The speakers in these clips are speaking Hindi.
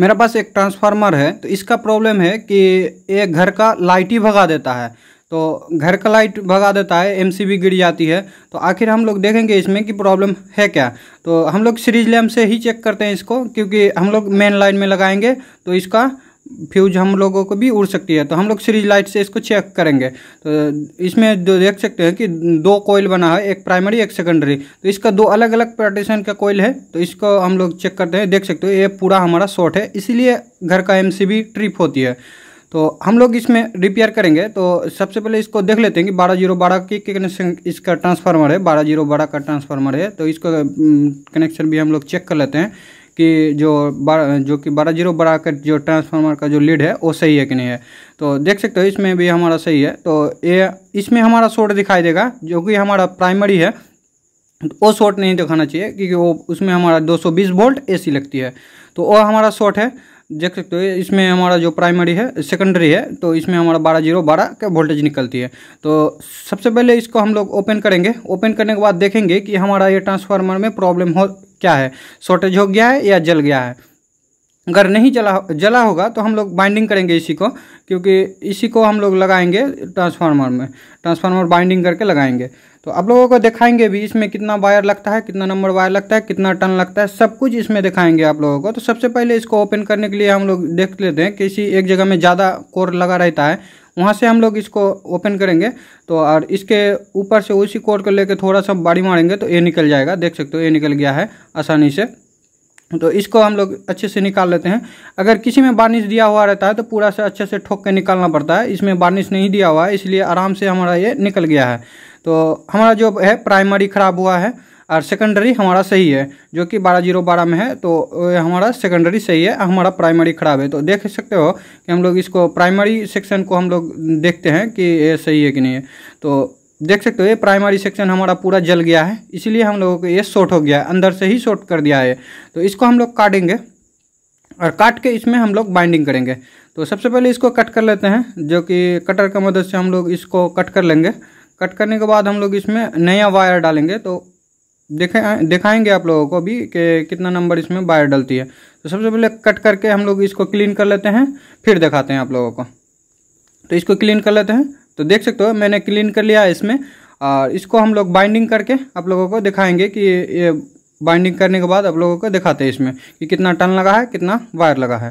मेरे पास एक ट्रांसफार्मर है तो इसका प्रॉब्लम है कि ये घर का लाइट ही भगा देता है तो घर का लाइट भगा देता है एमसीबी गिर जाती है तो आखिर हम लोग देखेंगे इसमें कि प्रॉब्लम है क्या तो हम लोग सीरीज लैम्प से ही चेक करते हैं इसको क्योंकि हम लोग मेन लाइन में लगाएंगे तो इसका फ्यूज हम लोगों को भी उड़ सकती है तो हम लोग सीरीज लाइट से इसको चेक करेंगे तो इसमें जो देख सकते हैं कि दो कोयल बना है एक प्राइमरी एक सेकेंडरी तो इसका दो अलग अलग पार्टीशन का कोयल है तो इसको हम लोग चेक करते हैं देख सकते हो ये पूरा हमारा शॉर्ट है इसीलिए घर का एम ट्रिप होती है तो हम लोग इसमें रिपेयर करेंगे तो सबसे पहले इसको देख लेते हैं कि बारह जीरो बारह की कनेक्शन इसका ट्रांसफार्मर है बारह जीरो बारह का ट्रांसफार्मर है तो इसको कनेक्शन हम्म, भी हम लोग चेक कर लेते हैं कि जो बारह जो कि बारह जीरो बारह का जो ट्रांसफार्मर का जो लीड है वो सही है कि नहीं है तो देख सकते हो इसमें भी हमारा सही है तो ये इसमें हमारा शॉर्ट दिखाई देगा जो कि हमारा प्राइमरी है वो शॉर्ट नहीं दिखाना चाहिए क्योंकि वो उसमें हमारा 220 वोल्ट ए लगती है तो वो हमारा शॉर्ट है देख सकते हो इसमें हमारा जो प्राइमरी है सेकेंडरी है तो इसमें हमारा बारह जीरो बारह का वोल्टेज निकलती है तो सबसे पहले इसको हम लोग ओपन करेंगे ओपन करने के बाद देखेंगे कि हमारा ये ट्रांसफार्मर में प्रॉब्लम हो क्या है शॉर्टेज हो गया है या जल गया है अगर नहीं जला जला होगा तो हम लोग बाइंडिंग करेंगे इसी को क्योंकि इसी को हम लोग लगाएंगे ट्रांसफार्मर में ट्रांसफार्मर बाइंडिंग करके लगाएंगे तो आप लोगों को दिखाएंगे भी इसमें कितना वायर लगता है कितना नंबर वायर लगता है कितना टन लगता है सब कुछ इसमें दिखाएंगे आप लोगों को तो सबसे पहले इसको ओपन करने के लिए हम लोग देख लेते हैं किसी एक जगह में ज़्यादा कोर लगा रहता है वहाँ से हम लोग इसको ओपन करेंगे तो और इसके ऊपर से उसी कोड को लेकर थोड़ा सा बाड़ी मारेंगे तो ये निकल जाएगा देख सकते हो ये निकल गया है आसानी से तो इसको हम लोग अच्छे से निकाल लेते हैं अगर किसी में बार्निश दिया हुआ रहता है तो पूरा से अच्छे से ठोक के निकालना पड़ता है इसमें बार्निश नहीं दिया हुआ है इसलिए आराम से हमारा ये निकल गया है तो हमारा जो है प्राइमरी ख़राब हुआ है और सेकेंडरी हमारा सही है जो कि बारह जीरो बारह में है तो हमारा सेकेंडरी सही है हमारा प्राइमरी ख़राब है तो देख सकते हो कि हम लोग इसको प्राइमरी सेक्शन को हम लोग देखते हैं कि ये सही है कि नहीं है तो देख सकते हो ये प्राइमरी सेक्शन हमारा पूरा जल गया है इसीलिए हम लोगों को ये शॉर्ट हो गया है अंदर से ही शॉर्ट कर दिया है तो इसको हम लोग काटेंगे और काट के इसमें हम लोग बाइंडिंग करेंगे तो सबसे पहले इसको कट कर लेते हैं जो कि कटर की मदद से हम लोग इसको कट कर लेंगे कट करने के बाद हम लोग इसमें नया वायर डालेंगे तो देखें दिखाएंगे आप लोगों को अभी कि कितना नंबर इसमें बायर डलती है तो सबसे पहले कट करके हम लोग इसको क्लीन कर लेते हैं फिर दिखाते हैं आप लोगों को तो इसको क्लीन कर लेते हैं तो देख सकते हो मैंने क्लीन कर लिया इसमें और इसको हम लोग बाइंडिंग करके आप लोगों को दिखाएंगे कि ये बाइंडिंग करने के बाद आप लोगों को दिखाते हैं इसमें कि कितना टन लगा है कितना वायर लगा है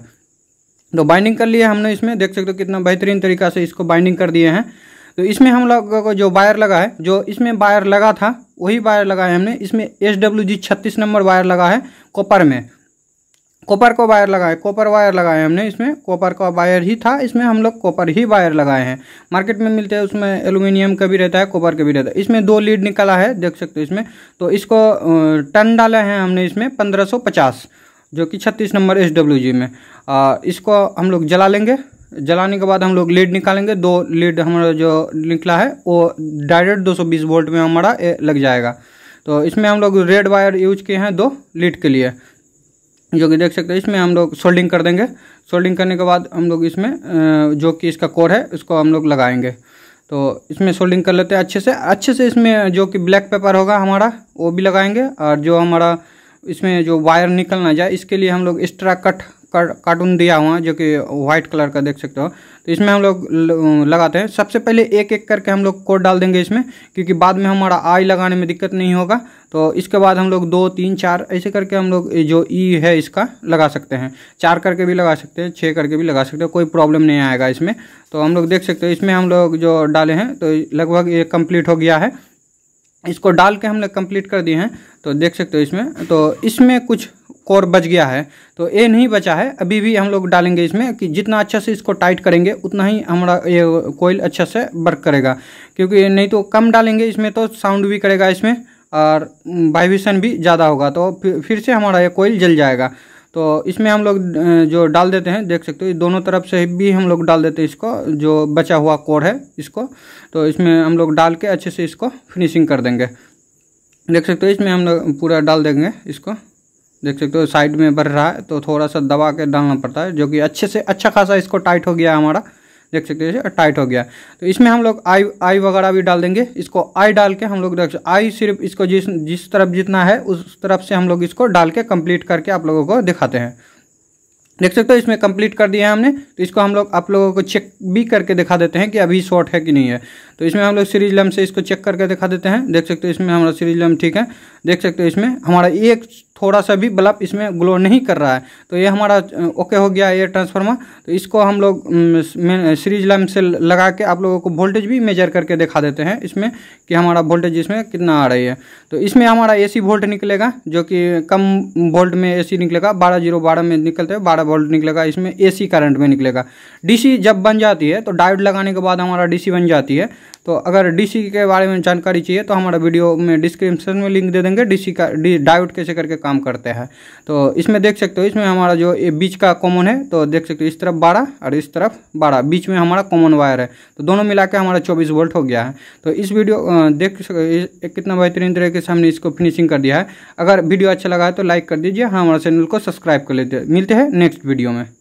तो बाइंडिंग कर लिया हमने इसमें देख सकते हो कितना बेहतरीन तरीका से इसको बाइंडिंग कर दिए हैं तो इसमें हम लोगों को जो वायर लगा है जो इसमें वायर लगा था वही वायर लगाया हमने इसमें एस डब्ल्यू जी छत्तीस नंबर वायर लगा है कॉपर में कॉपर का वायर लगाए कॉपर वायर लगाए हमने इसमें कॉपर का वायर ही था इसमें हम लोग कॉपर ही वायर लगाए हैं मार्केट में मिलते हैं उसमें एल्यूमिनियम का भी रहता है कॉपर का भी रहता है इसमें दो लीड निकला है देख सकते हो इसमें तो इसको टन डाला है हमने इसमें पंद्रह जो कि छत्तीस नंबर एस में आ, इसको हम लोग जला लेंगे जलाने के बाद हम लोग लीड निकालेंगे दो लीड हमारा जो निकला है वो डायरेक्ट 220 वोल्ट में हमारा लग जाएगा तो इसमें हम लोग रेड वायर यूज किए हैं दो लीड के लिए जो कि देख सकते हैं इसमें हम लोग सोल्डिंग कर देंगे सोल्डिंग करने के बाद हम लोग इसमें जो कि इसका कोर है उसको हम लोग लगाएंगे तो इसमें सोल्डिंग कर लेते हैं अच्छे से अच्छे से इसमें जो कि ब्लैक पेपर होगा हमारा वो भी लगाएंगे और जो हमारा इसमें जो वायर निकल ना जाए इसके लिए हम लोग एक्स्ट्रा कट कार्टून दिया हुआ है जो कि व्हाइट कलर का देख सकते हो तो इसमें हम लोग लगाते हैं सबसे पहले एक एक करके हम लोग कोड डाल देंगे इसमें क्योंकि बाद में हमारा आई लगाने में दिक्कत नहीं होगा तो इसके बाद हम लोग दो तीन चार ऐसे करके हम लोग जो ई है इसका लगा सकते हैं चार करके भी लगा सकते हैं छः करके भी लगा सकते हैं कोई प्रॉब्लम नहीं आएगा इसमें तो हम लोग देख सकते हैं इसमें हम लोग जो डाले हैं तो लगभग ये कम्प्लीट हो गया है इसको डाल के हम लोग कंप्लीट कर दिए हैं तो देख सकते हो इसमें तो इसमें कुछ कोर बच गया है तो ये नहीं बचा है अभी भी हम लोग डालेंगे इसमें कि जितना अच्छा से इसको टाइट करेंगे उतना ही हमारा ये कोयल अच्छा से वर्क करेगा क्योंकि नहीं तो कम डालेंगे इसमें तो साउंड भी करेगा इसमें और वाइब्रेशन भी ज़्यादा होगा तो फिर से हमारा ये कोयल जल जाएगा तो इसमें हम लोग जो डाल देते हैं देख सकते हो दोनों तरफ से भी हम लोग डाल देते हैं इसको जो बचा हुआ कोर है इसको तो इसमें हम लोग डाल के अच्छे से इसको फिनिशिंग कर देंगे देख सकते हो इसमें हम लोग पूरा डाल देंगे इसको देख सकते हो साइड में बढ़ रहा है तो थोड़ा सा दबा के डालना पड़ता है जो कि अच्छे से अच्छा खासा इसको टाइट हो गया हमारा देख सकते हो टाइट हो गया तो इसमें हम लोग आई आई वगैरह भी डाल देंगे इसको आई डाल के हम लोग देख आई सिर्फ इसको जिस जिस तरफ जितना है उस तरफ से हम लोग इसको डाल के कम्प्लीट करके आप लोगों को दिखाते हैं देख सकते हो इसमें कंप्लीट कर दिया है हमने तो इसको हम लोग आप लोगों को चेक भी करके दिखा देते हैं कि अभी शॉर्ट है कि नहीं है तो इसमें हम लोग सीरीज लम से इसको चेक करके दिखा देते हैं देख सकते हो इसमें हमारा सीरीज लम ठीक है देख सकते हो इसमें हमारा एक थोड़ा सा भी बल्ब इसमें ग्लो नहीं कर रहा है तो ये हमारा ओके हो गया ये ट्रांसफार्मर तो इसको हम लोग सीरीज लैम्प से लगा के आप लोगों को वोल्टेज भी मेजर करके दिखा देते हैं इसमें कि हमारा वोल्टेज इसमें कितना आ रही है तो इसमें हमारा एसी वोल्ट निकलेगा जो कि कम वोल्ट में सी निकलेगा बारह जीरो बारह में निकलते हैं बारह वोल्ट निकलेगा इसमें सी करंट में निकलेगा सी जब बन जाती है तो डायोड लगाने के बाद हमारा सी बन जाती है तो अगर सी के बारे में जानकारी चाहिए तो हमारा वीडियो में डिस्क्रिप्शन में लिंक दे देंगे सी का डायोड कैसे करके काम करते हैं तो इसमें देख सकते हो इसमें हमारा जो बीच का कॉमन है तो देख सकते हो इस तरफ बारह और इस तरफ बारह बीच में हमारा कॉमन वायर है तो दोनों मिला के हमारा चौबीस वोल्ट हो गया है तो इस वीडियो देख सकते कितना बेहतरीन तरीके से हमने इसको फिनिशिंग कर दिया है अगर वीडियो अच्छा लगा है तो लाइक कर दीजिए हमारे चैनल को सब्सक्राइब कर लेते मिलते हैं नेक्स्ट वीडियो में